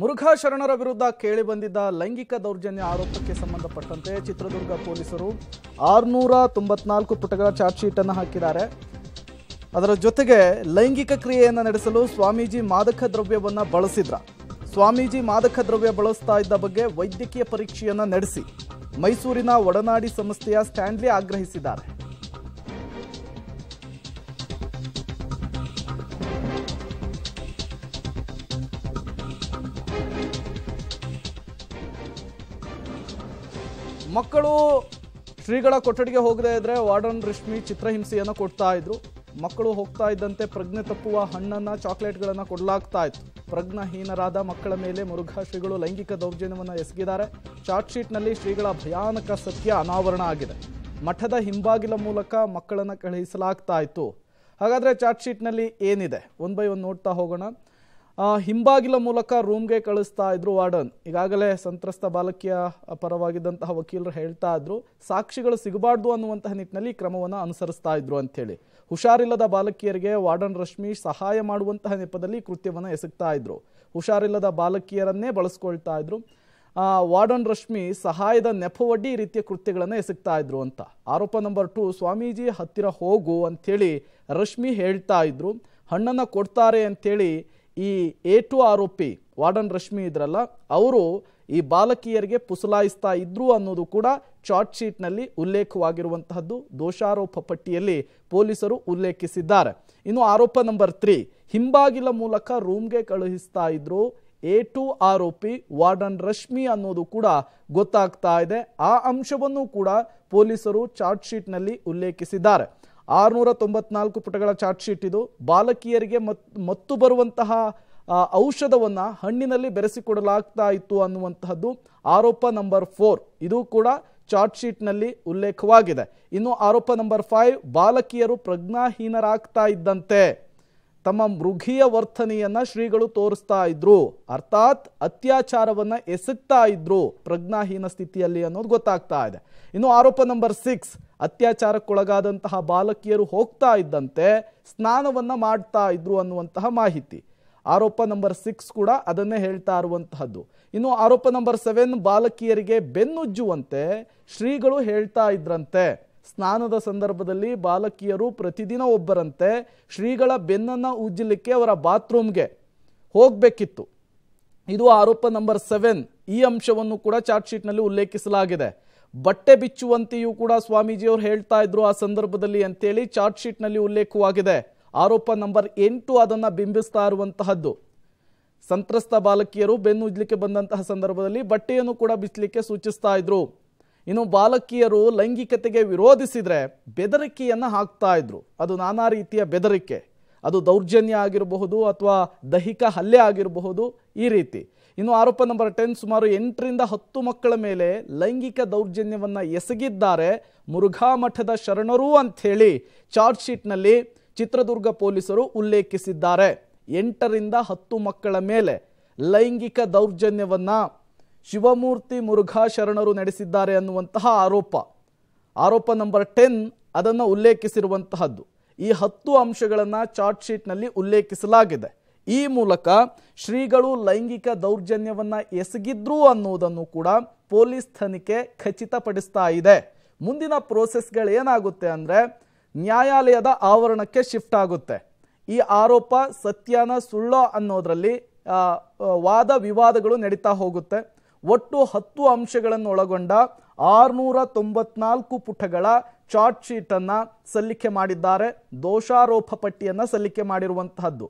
ಮುರುಘಾ ಶರಣರ ವಿರುದ್ಧ ಕೇಳಿಬಂದಿದ್ದ ಲೈಂಗಿಕ ದೌರ್ಜನ್ಯ ಆರೋಪಕ್ಕೆ ಸಂಬಂಧಪಟ್ಟಂತೆ ಚಿತ್ರದುರ್ಗ ಪೊಲೀಸರು ಆರುನೂರ ತೊಂಬತ್ನಾಲ್ಕು ಪುಟಗಳ ಚಾರ್ಜ್ ಅನ್ನು ಹಾಕಿದ್ದಾರೆ ಅದರ ಜೊತೆಗೆ ಲೈಂಗಿಕ ಕ್ರಿಯೆಯನ್ನು ನಡೆಸಲು ಸ್ವಾಮೀಜಿ ಮಾದಕ ದ್ರವ್ಯವನ್ನು ಬಳಸಿದ್ರ ಸ್ವಾಮೀಜಿ ಮಾದಕ ದ್ರವ್ಯ ಬಳಸ್ತಾ ಇದ್ದ ಬಗ್ಗೆ ವೈದ್ಯಕೀಯ ಪರೀಕ್ಷೆಯನ್ನು ನಡೆಸಿ ಮೈಸೂರಿನ ಒಡನಾಡಿ ಸಂಸ್ಥೆಯ ಸ್ಟ್ಯಾಂಡ್ಲಿ ಆಗ್ರಹಿಸಿದ್ದಾರೆ ಮಕ್ಕಳು ಶ್ರೀಗಳ ಕೊಠಡಿಗೆ ಹೋಗದೇ ಇದ್ರೆ ವಾರ್ಡನ್ ರಶ್ಮಿ ಚಿತ್ರಹಿಂಸೆಯನ್ನು ಕೊಡ್ತಾ ಇದ್ರು ಮಕ್ಕಳು ಹೋಗ್ತಾ ಇದ್ದಂತೆ ಪ್ರಜ್ಞೆ ತಪ್ಪುವ ಹಣ್ಣನ್ನ ಚಾಕ್ಲೇಟ್ಗಳನ್ನು ಕೊಡಲಾಗ್ತಾ ಇತ್ತು ಪ್ರಜ್ಞಾಹೀನರಾದ ಮಕ್ಕಳ ಮೇಲೆ ಮುರುಘಾ ಶ್ರೀಗಳು ಲೈಂಗಿಕ ದೌರ್ಜನ್ಯವನ್ನು ಎಸಗಿದ್ದಾರೆ ಚಾರ್ಜ್ ಶ್ರೀಗಳ ಭಯಾನಕ ಸತ್ಯ ಅನಾವರಣ ಆಗಿದೆ ಮಠದ ಹಿಂಬಾಗಿಲ ಮೂಲಕ ಮಕ್ಕಳನ್ನು ಕಳುಹಿಸಲಾಗ್ತಾ ಇತ್ತು ಹಾಗಾದರೆ ಚಾರ್ಜ್ ಏನಿದೆ ಒನ್ ಬೈ ಒನ್ ನೋಡ್ತಾ ಹೋಗೋಣ ಹಿಂಬಾಗಿಲ ಮೂಲಕ ರೂಮ್ಗೆ ಕಳಿಸ್ತಾ ಇದ್ರು ವಾರ್ಡನ್ ಈಗಾಗಲೇ ಸಂತ್ರಸ್ತ ಬಾಲಕಿಯ ಪರವಾಗಿದ್ದಂತಹ ವಕೀಲರು ಹೇಳ್ತಾ ಇದ್ರು ಸಾಕ್ಷಿಗಳು ಸಿಗಬಾರ್ದು ಅನ್ನುವಂತಹ ನಿಟ್ಟಿನಲ್ಲಿ ಕ್ರಮವನ್ನು ಅನುಸರಿಸ್ತಾ ಇದ್ರು ಅಂಥೇಳಿ ಹುಷಾರಿಲ್ಲದ ಬಾಲಕಿಯರಿಗೆ ವಾರ್ಡನ್ ರಶ್ಮಿ ಸಹಾಯ ಮಾಡುವಂತಹ ನೆಪದಲ್ಲಿ ಕೃತ್ಯವನ್ನು ಎಸಗ್ತಾ ಇದ್ರು ಹುಷಾರಿಲ್ಲದ ಬಾಲಕಿಯರನ್ನೇ ಬಳಸ್ಕೊಳ್ತಾ ಇದ್ರು ವಾರ್ಡನ್ ರಶ್ಮಿ ಸಹಾಯದ ನೆಪವಡ್ಡಿ ರೀತಿಯ ಕೃತ್ಯಗಳನ್ನು ಎಸಗ್ತಾ ಇದ್ರು ಅಂತ ಆರೋಪ ನಂಬರ್ ಟು ಸ್ವಾಮೀಜಿ ಹತ್ತಿರ ಹೋಗು ಅಂಥೇಳಿ ರಶ್ಮಿ ಹೇಳ್ತಾ ಇದ್ರು ಹಣ್ಣನ್ನು ಕೊಡ್ತಾರೆ ಅಂಥೇಳಿ ಈ ಎ ಟು ಆರೋಪಿ ವಾರ್ಡನ್ ರಶ್ಮಿ ಇದ್ರಲ್ಲ ಅವರು ಈ ಬಾಲಕಿಯರಿಗೆ ಪುಸಲಾಯಿಸ್ತಾ ಇದ್ರು ಅನ್ನೋದು ಕೂಡ ಚಾರ್ಜ್ ಶೀಟ್ನಲ್ಲಿ ಉಲ್ಲೇಖವಾಗಿರುವಂತಹದ್ದು ದೋಷಾರೋಪ ಪಟ್ಟಿಯಲ್ಲಿ ಪೊಲೀಸರು ಉಲ್ಲೇಖಿಸಿದ್ದಾರೆ ಇನ್ನು ಆರೋಪ ನಂಬರ್ ತ್ರೀ ಹಿಂಬಾಗಿಲ ಮೂಲಕ ರೂಮ್ಗೆ ಕಳುಹಿಸ್ತಾ ಇದ್ರು ಎ ಟು ಆರೋಪಿ ವಾರ್ಡನ್ ರಶ್ಮಿ ಅನ್ನೋದು ಕೂಡ ಗೊತ್ತಾಗ್ತಾ ಇದೆ ಆ ಅಂಶವನ್ನು ಕೂಡ ಪೊಲೀಸರು ಚಾರ್ಜ್ ಶೀಟ್ನಲ್ಲಿ ಉಲ್ಲೇಖಿಸಿದ್ದಾರೆ ಆರುನೂರ ತೊಂಬತ್ನಾಲ್ಕು ಪುಟಗಳ ಚಾರ್ಟ್ ಶೀಟ್ ಇದು ಬಾಲಕಿಯರಿಗೆ ಮತ್ತು ಬರುವಂತಹ ಔಷಧವನ್ನು ಹಣ್ಣಿನಲ್ಲಿ ಬೆರೆಸಿಕೊಡಲಾಗ್ತಾ ಇತ್ತು ಅನ್ನುವಂತಹದ್ದು ಆರೋಪ ನಂಬರ್ ಫೋರ್ ಇದು ಕೂಡ ಚಾರ್ಟ್ ಶೀಟ್ನಲ್ಲಿ ಉಲ್ಲೇಖವಾಗಿದೆ ಇನ್ನು ಆರೋಪ ನಂಬರ್ ಫೈವ್ ಬಾಲಕಿಯರು ಪ್ರಜ್ಞಾಹೀನರಾಗ್ತಾ ಇದ್ದಂತೆ ತಮ್ಮ ಮೃಗೀಯ ವರ್ತನೆಯನ್ನ ಶ್ರೀಗಳು ತೋರಿಸ್ತಾ ಇದ್ರು ಅರ್ಥಾತ್ ಅತ್ಯಾಚಾರವನ್ನ ಎಸಗ್ತಾ ಇದ್ರು ಪ್ರಜ್ಞಾಹೀನ ಸ್ಥಿತಿಯಲ್ಲಿ ಅನ್ನೋದು ಗೊತ್ತಾಗ್ತಾ ಇದೆ ಇನ್ನು ಆರೋಪ ನಂಬರ್ ಸಿಕ್ಸ್ ಅತ್ಯಾಚಾರಕ್ಕೊಳಗಾದಂತಹ ಬಾಲಕಿಯರು ಹೋಗ್ತಾ ಇದ್ದಂತೆ ಸ್ನಾನವನ್ನ ಮಾಡ್ತಾ ಇದ್ರು ಅನ್ನುವಂತಹ ಮಾಹಿತಿ ಆರೋಪ ನಂಬರ್ ಸಿಕ್ಸ್ ಕೂಡ ಅದನ್ನೇ ಹೇಳ್ತಾ ಇರುವಂತಹದ್ದು ಇನ್ನು ಆರೋಪ ನಂಬರ್ ಸೆವೆನ್ ಬಾಲಕಿಯರಿಗೆ ಬೆನ್ನುಜ್ಜುವಂತೆ ಶ್ರೀಗಳು ಹೇಳ್ತಾ ಇದ್ರಂತೆ ಸ್ನಾನದ ಸಂದರ್ಭದಲ್ಲಿ ಬಾಲಕಿಯರು ಪ್ರತಿದಿನ ಒಬ್ಬರಂತೆ ಶ್ರೀಗಳ ಬೆನ್ನನ್ನು ಉಜ್ಜಲಿಕ್ಕೆ ಅವರ ಬಾತ್ರೂಮ್ಗೆ ಹೋಗಬೇಕಿತ್ತು ಇದು ಆರೋಪ ನಂಬರ್ ಸೆವೆನ್ ಈ ಅಂಶವನ್ನು ಕೂಡ ಚಾರ್ಜ್ ಶೀಟ್ನಲ್ಲಿ ಉಲ್ಲೇಖಿಸಲಾಗಿದೆ ಬಟ್ಟೆ ಬಿಚ್ಚುವಂತೆಯೂ ಕೂಡ ಸ್ವಾಮೀಜಿಯವರು ಹೇಳ್ತಾ ಇದ್ರು ಆ ಸಂದರ್ಭದಲ್ಲಿ ಅಂತೇಳಿ ಚಾರ್ಜ್ ಶೀಟ್ನಲ್ಲಿ ಉಲ್ಲೇಖವಾಗಿದೆ ಆರೋಪ ನಂಬರ್ ಎಂಟು ಅದನ್ನು ಬಿಂಬಿಸ್ತಾ ಇರುವಂತಹದ್ದು ಸಂತ್ರಸ್ತ ಬಾಲಕಿಯರು ಬೆನ್ನುಜ್ಲಿಕ್ಕೆ ಬಂದಂತಹ ಸಂದರ್ಭದಲ್ಲಿ ಬಟ್ಟೆಯನ್ನು ಕೂಡ ಬಿಚ್ಚಲಿಕ್ಕೆ ಸೂಚಿಸ್ತಾ ಇದ್ರು ಇನ್ನು ಬಾಲಕಿಯರು ಲೈಂಗಿಕತೆಗೆ ವಿರೋಧಿಸಿದರೆ ಬೆದರಿಕೆಯನ್ನು ಹಾಕ್ತಾ ಇದ್ರು ಅದು ನಾನಾ ರೀತಿಯ ಬೆದರಿಕೆ ಅದು ದೌರ್ಜನ್ಯ ಆಗಿರಬಹುದು ಅಥವಾ ದೈಹಿಕ ಹಲ್ಲೆ ಆಗಿರಬಹುದು ಈ ರೀತಿ ಇನ್ನು ಆರೋಪ ನಂಬರ್ ಟೆನ್ ಸುಮಾರು ಎಂಟರಿಂದ ಹತ್ತು ಮಕ್ಕಳ ಮೇಲೆ ಲೈಂಗಿಕ ದೌರ್ಜನ್ಯವನ್ನು ಎಸಗಿದ್ದಾರೆ ಮುರುಘಾ ಮಠದ ಶರಣರು ಅಂಥೇಳಿ ಚಾರ್ಜ್ ಶೀಟ್ನಲ್ಲಿ ಚಿತ್ರದುರ್ಗ ಪೊಲೀಸರು ಉಲ್ಲೇಖಿಸಿದ್ದಾರೆ ಎಂಟರಿಂದ ಹತ್ತು ಮಕ್ಕಳ ಮೇಲೆ ಲೈಂಗಿಕ ದೌರ್ಜನ್ಯವನ್ನು ಶಿವಮೂರ್ತಿ ಮುರುಘಾ ಶರಣರು ನಡೆಸಿದ್ದಾರೆ ಅನ್ನುವಂತಹ ಆರೋಪ ಆರೋಪ ನಂಬರ್ ಟೆನ್ ಅದನ್ನು ಉಲ್ಲೇಖಿಸಿರುವಂತಹದ್ದು ಈ ಹತ್ತು ಅಂಶಗಳನ್ನು ಚಾರ್ಟ್ ಶೀಟ್ನಲ್ಲಿ ಉಲ್ಲೇಖಿಸಲಾಗಿದೆ ಈ ಮೂಲಕ ಶ್ರೀಗಳು ಲೈಂಗಿಕ ದೌರ್ಜನ್ಯವನ್ನು ಎಸಗಿದ್ರು ಅನ್ನುವುದನ್ನು ಕೂಡ ಪೊಲೀಸ್ ತನಿಖೆ ಖಚಿತಪಡಿಸ್ತಾ ಇದೆ ಮುಂದಿನ ಪ್ರೋಸೆಸ್ಗಳು ಏನಾಗುತ್ತೆ ಅಂದರೆ ನ್ಯಾಯಾಲಯದ ಆವರಣಕ್ಕೆ ಶಿಫ್ಟ್ ಆಗುತ್ತೆ ಈ ಆರೋಪ ಸತ್ಯನ ಸುಳ್ಳ ಅನ್ನೋದರಲ್ಲಿ ವಾದ ವಿವಾದಗಳು ನಡೀತಾ ಹೋಗುತ್ತೆ ಒಟ್ಟು ಹತ್ತು ಅಂಶಗಳನ್ನು ಒಳಗೊಂಡ ಆರುನೂರ ತೊಂಬತ್ನಾಲ್ಕು ಪುಟಗಳ ಚಾರ್ಟ್ ಸಲ್ಲಿಕೆ ಮಾಡಿದ್ದಾರೆ ದೋಷಾರೋಪ ಪಟ್ಟಿಯನ್ನು ಸಲ್ಲಿಕೆ ಮಾಡಿರುವಂತಹದ್ದು